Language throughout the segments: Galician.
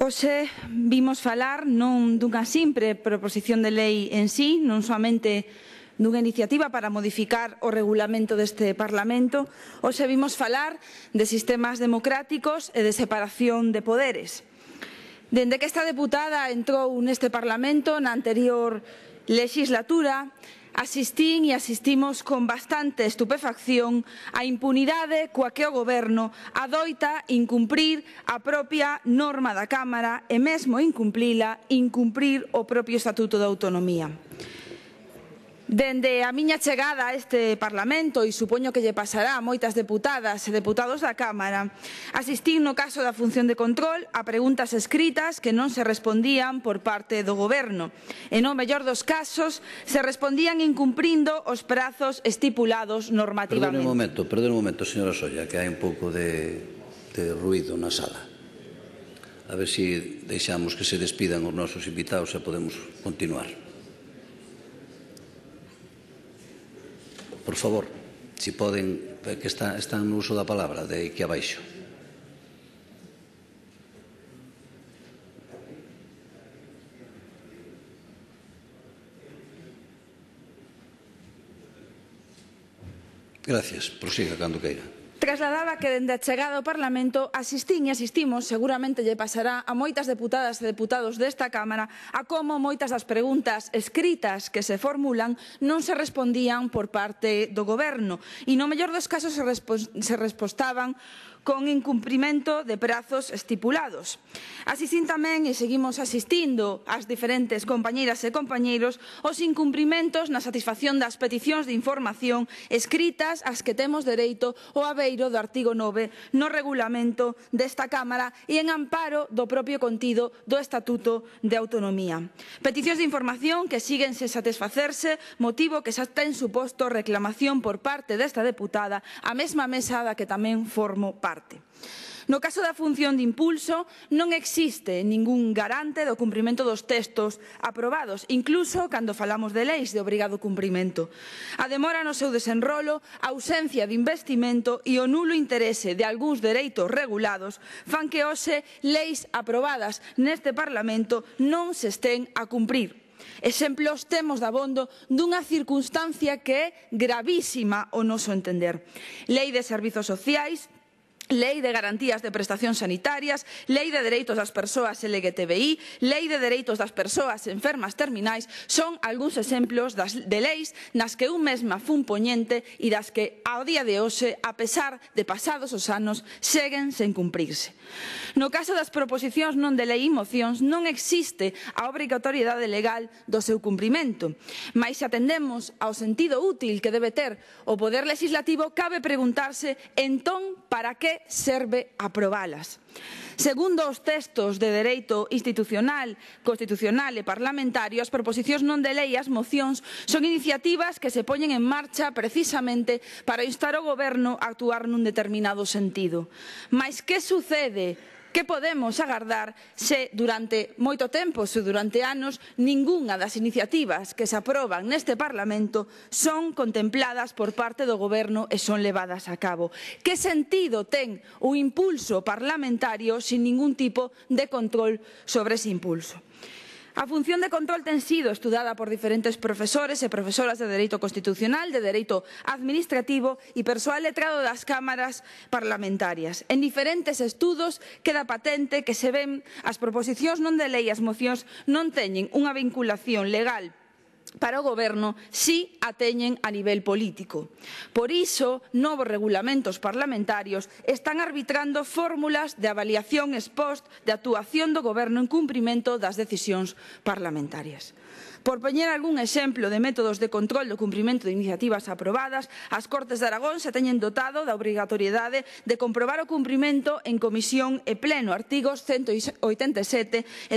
Hoxe vimos falar non dunha simple proposición de lei en sí, non somente dunha iniciativa para modificar o regulamento deste Parlamento. Hoxe vimos falar de sistemas democráticos e de separación de poderes. Dende que esta deputada entrou neste Parlamento na anterior legislatura, asistín e asistimos con bastante estupefacción á impunidade coa que o Goberno adoita incumprir a propia norma da Cámara e mesmo incumplila, incumprir o propio Estatuto de Autonomía. Dende a miña chegada a este Parlamento, e supoño que lle pasará a moitas deputadas e deputados da Cámara, asistín no caso da función de control a preguntas escritas que non se respondían por parte do Goberno. E no mellor dos casos, se respondían incumprindo os prazos estipulados normativamente. Perdón un momento, perdón un momento, señora Solla, que hai un pouco de, de ruido na sala. A ver se si deixamos que se despidan os nosos invitados e podemos continuar. Por favor, si poden, que está, están no uso da palabra de aquí abaixo. Gracias. Prosiga cando queira. Trasladaba que dende a chegada ao Parlamento asistín e asistimos, seguramente lle pasará a moitas deputadas e deputados desta Cámara, a como moitas das preguntas escritas que se formulan non se respondían por parte do Goberno. E no mellor dos casos se, respo se respostaban con incumprimento de prazos estipulados. Así sin tamén e seguimos asistindo ás diferentes compañeiras e compañeiros os incumprimentos na satisfacción das peticións de información escritas ás que temos dereito o abeiro do artigo 9 no regulamento desta Cámara e en amparo do propio contido do Estatuto de Autonomía. Peticións de información que siguen se satisfacerse, motivo que xa ten suposto reclamación por parte desta deputada a mesma mesada que tamén formo parte parte. No caso da función de impulso, non existe ningún garante do cumprimento dos textos aprobados, incluso cando falamos de leis de obrigado cumprimento. A demora no seu desenrolo, a ausencia de investimento e o nulo interese de algúns dereitos regulados fan que hoxe leis aprobadas neste Parlamento non se estén a cumprir. Exemplos temos abondo dunha circunstancia que é gravísima o noso entender. Lei de Servizos Sociais, Lei de Garantías de Prestacións Sanitarias, Lei de Dereitos das Persoas LGTBI, Lei de Dereitos das Persoas Enfermas Terminais son algúns exemplos das, de leis nas que eu mesma fun poñente e das que ao día de hoxe, a pesar de pasados os anos, seguen sen cumprirse. No caso das proposicións non de lei e mocións non existe a obrigatoriedade legal do seu cumprimento, mas se atendemos ao sentido útil que debe ter o Poder Legislativo, cabe preguntarse entón para que serve aprobalas. Segundo os textos de dereito institucional, constitucional e parlamentario, as proposicións non de lei e as mocións son iniciativas que se poñen en marcha precisamente para instar o goberno a actuar nun determinado sentido. Mais que sucede Que podemos agardar se durante moito tempo, se durante anos, ningunha das iniciativas que se aproban neste Parlamento son contempladas por parte do Goberno e son levadas a cabo? Que sentido ten o impulso parlamentario sin ningún tipo de control sobre ese impulso? A función de control ten sido estudada por diferentes profesores e profesoras de Dereito Constitucional, de Dereito Administrativo e persoal letrado das cámaras parlamentarias. En diferentes estudos queda patente que se ven as proposicións non de lei e as mocións non teñen unha vinculación legal para o goberno si a teñen a nivel político. Por iso, novos regulamentos parlamentarios están arbitrando fórmulas de avaliación ex post de actuación do goberno en cumprimento das decisións parlamentarias. Por poñer algún exemplo de métodos de control do cumprimento de iniciativas aprobadas, as Cortes de Aragón se teñen dotado da obrigatoriedade de comprobar o cumprimento en comisión e pleno, artigos 187 e 203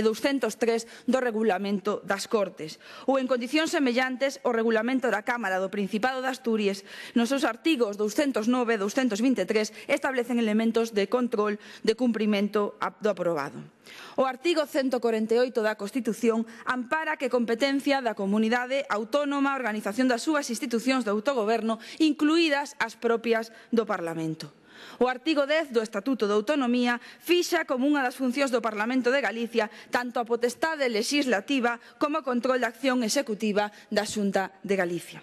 do Regulamento das Cortes, ou en condicións semellantes o Regulamento da Cámara do Principado de Asturias, nos seus artigos 209 e 223 establecen elementos de control de cumprimento do aprobado. O artigo 148 da Constitución ampara que competencia da comunidade autónoma a organización das súas institucións de autogoberno, incluídas as propias do Parlamento. O artigo 10 do Estatuto de Autonomía fixa como unha das funcións do Parlamento de Galicia tanto a potestade legislativa como o control da acción executiva da Xunta de Galicia.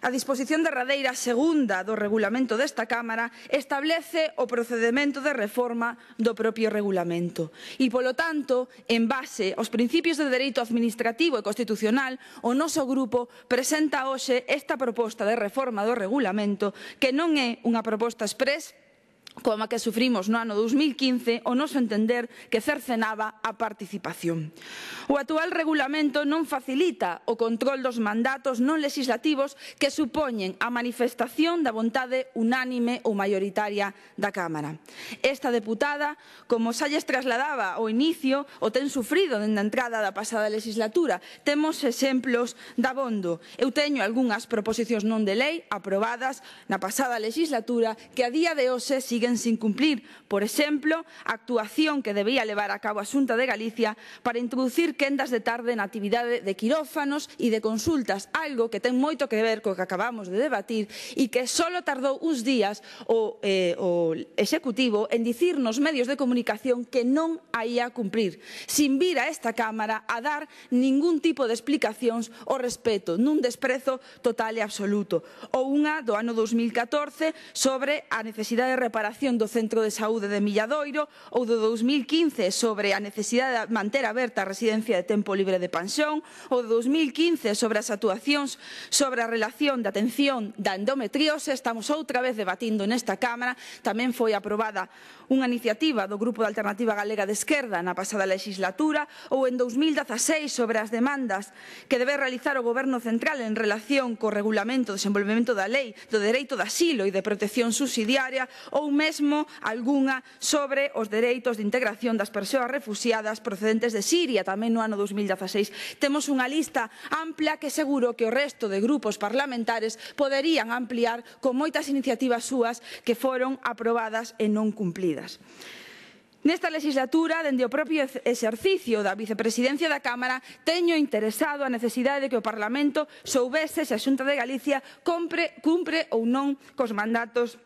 A disposición derradeira segunda do regulamento desta Cámara establece o procedimento de reforma do propio regulamento e, polo tanto, en base aos principios de dereito administrativo e constitucional, o noso grupo presenta hoxe esta proposta de reforma do regulamento que non é unha proposta express como a que sufrimos no ano 2015, o noso entender que cercenaba a participación. O actual regulamento non facilita o control dos mandatos non legislativos que supoñen a manifestación da vontade unánime ou maioritaria da Cámara. Esta deputada, como xa lles trasladaba ao inicio, o ten sufrido dende a entrada da pasada legislatura. Temos exemplos da bondo. Eu teño algunhas proposicións non de lei aprobadas na pasada legislatura que a día de hoxe siguen sen cumplir, por exemplo, a actuación que debía levar a cabo a Xunta de Galicia para introducir quendas de tarde na actividade de quirófanos e de consultas, algo que ten moito que ver co que acabamos de debatir e que só tardou uns días o, eh, o Executivo en dicir nos medios de comunicación que non a cumprir, sin vir a esta Cámara a dar ningún tipo de explicacións o respeto, nun desprezo total e absoluto, ou unha do ano 2014 sobre a necesidade de reparar declaración do Centro de Saúde de Milladoiro ou do 2015 sobre a necesidade de manter aberta a residencia de tempo libre de Panxón ou do 2015 sobre as actuacións sobre a relación de atención da endometriose. Estamos outra vez debatindo nesta Cámara. Tamén foi aprobada unha iniciativa do Grupo de Alternativa Galega de Esquerda na pasada legislatura ou en 2016 sobre as demandas que debe realizar o Goberno Central en relación co regulamento de desenvolvemento da lei do dereito de asilo e de protección subsidiaria ou mesmo algunha sobre os dereitos de integración das persoas refugiadas procedentes de Siria tamén no ano 2016. Temos unha lista ampla que seguro que o resto de grupos parlamentares poderían ampliar con moitas iniciativas súas que foron aprobadas e non cumplidas. Nesta legislatura, dende o propio exercicio da vicepresidencia da Cámara, teño interesado a necesidade de que o Parlamento soubese se a Xunta de Galicia compre, cumpre ou non cos mandatos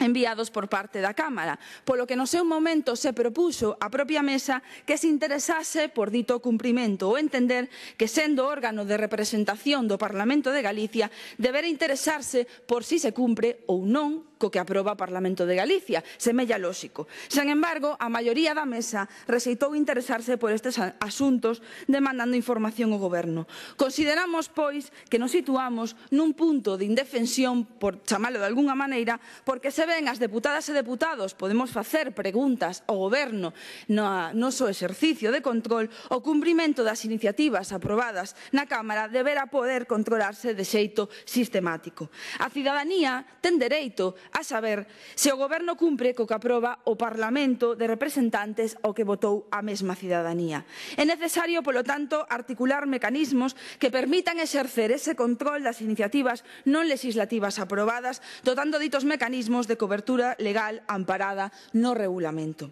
enviados por parte da Cámara, polo que no seu momento se propuxo a propia mesa que se interesase por dito cumprimento ou entender que sendo órgano de representación do Parlamento de Galicia debera interesarse por si se cumpre ou non co que aproba o Parlamento de Galicia. Semella lóxico. Sen embargo, a maioría da mesa rexeitou interesarse por estes asuntos demandando información ao Goberno. Consideramos, pois, que nos situamos nun punto de indefensión, por chamalo de alguna maneira, porque se ben as deputadas e deputados podemos facer preguntas ao goberno no noso exercicio de control, o cumprimento das iniciativas aprobadas na Cámara deberá poder controlarse de xeito sistemático. A cidadanía ten dereito a saber se o goberno cumpre co que aproba o Parlamento de representantes ao que votou a mesma cidadanía. É necesario, polo tanto, articular mecanismos que permitan exercer ese control das iniciativas non legislativas aprobadas, dotando ditos mecanismos de cobertura legal amparada no regulamento.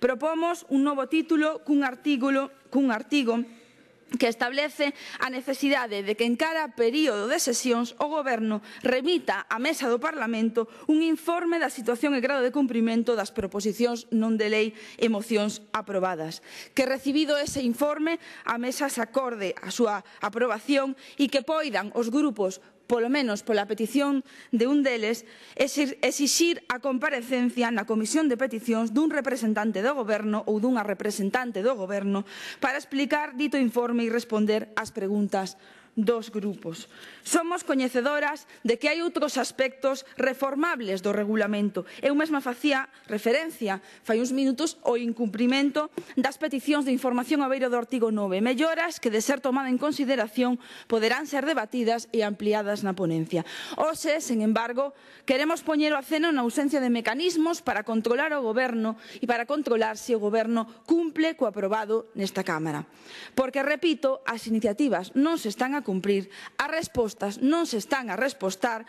Propomos un novo título cun artículo, cun artigo que establece a necesidade de que en cada período de sesións o Goberno remita á mesa do Parlamento un informe da situación e grado de cumprimento das proposicións non de lei e mocións aprobadas. Que recibido ese informe, a mesa se acorde a súa aprobación e que poidan os grupos polo menos pola petición de un deles, exixir a comparecencia na Comisión de Peticións dun representante do Goberno ou dunha representante do Goberno para explicar dito informe e responder ás preguntas dos grupos. Somos coñecedoras de que hai outros aspectos reformables do regulamento. Eu mesma facía referencia, fai uns minutos, ao incumprimento das peticións de información ao beiro do artigo 9. Melloras que, de ser tomada en consideración, poderán ser debatidas e ampliadas na ponencia. Ose, sen embargo, queremos poñer o aceno na ausencia de mecanismos para controlar o goberno e para controlar se o goberno cumple co aprobado nesta Cámara. Porque, repito, as iniciativas non se están cumprir, as respostas non se están a respostar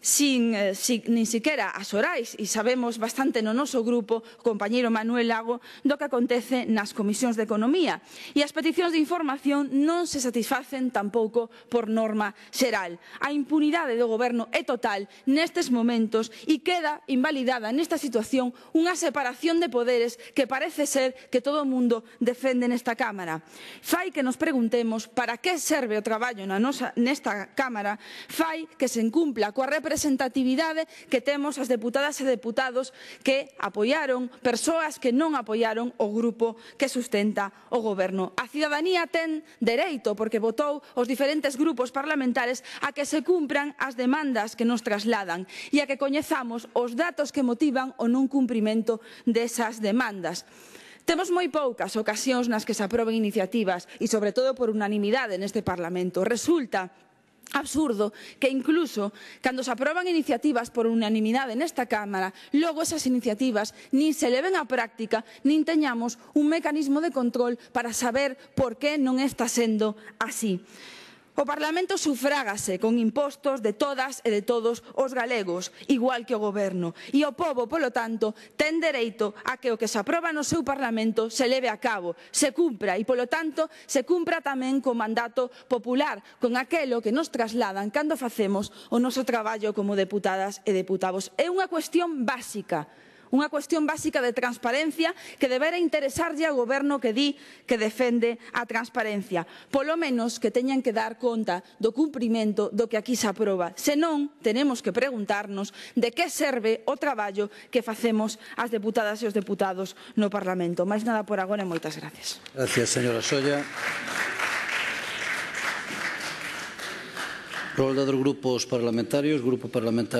sin, eh, sin, nin siquiera as orais e sabemos bastante no noso grupo, o compañeiro Manuel Lago, do que acontece nas comisións de economía. E as peticións de información non se satisfacen tampouco por norma xeral. A impunidade do goberno é total nestes momentos e queda invalidada nesta situación unha separación de poderes que parece ser que todo o mundo defende nesta Cámara. Fai que nos preguntemos para que serve o traballo na nosa, nesta Cámara, fai que se incumpla coa representación representatividade que temos as deputadas e deputados que apoiaron, persoas que non apoiaron o grupo que sustenta o goberno. A cidadanía ten dereito, porque votou os diferentes grupos parlamentares, a que se cumpran as demandas que nos trasladan e a que coñezamos os datos que motivan o non cumprimento desas demandas. Temos moi poucas ocasións nas que se aproben iniciativas e, sobre todo, por unanimidade neste Parlamento. Resulta absurdo que incluso cando se aproban iniciativas por unanimidade nesta Cámara, logo esas iniciativas nin se leven á práctica, nin teñamos un mecanismo de control para saber por que non está sendo así. O Parlamento sufrágase con impostos de todas e de todos os galegos, igual que o Goberno. E o povo, polo tanto, ten dereito a que o que se aproba no seu Parlamento se leve a cabo, se cumpra e, polo tanto, se cumpra tamén co mandato popular, con aquelo que nos trasladan cando facemos o noso traballo como deputadas e deputados. É unha cuestión básica Unha cuestión básica de transparencia que debera interesarlle ao goberno que di que defende a transparencia. Polo menos que teñan que dar conta do cumprimento do que aquí se aproba. Senón, tenemos que preguntarnos de que serve o traballo que facemos as deputadas e os deputados no Parlamento. Mais nada por agora e moitas gracias. Gracias, señora Solla. Rolda dos grupos parlamentarios, grupo parlamentario.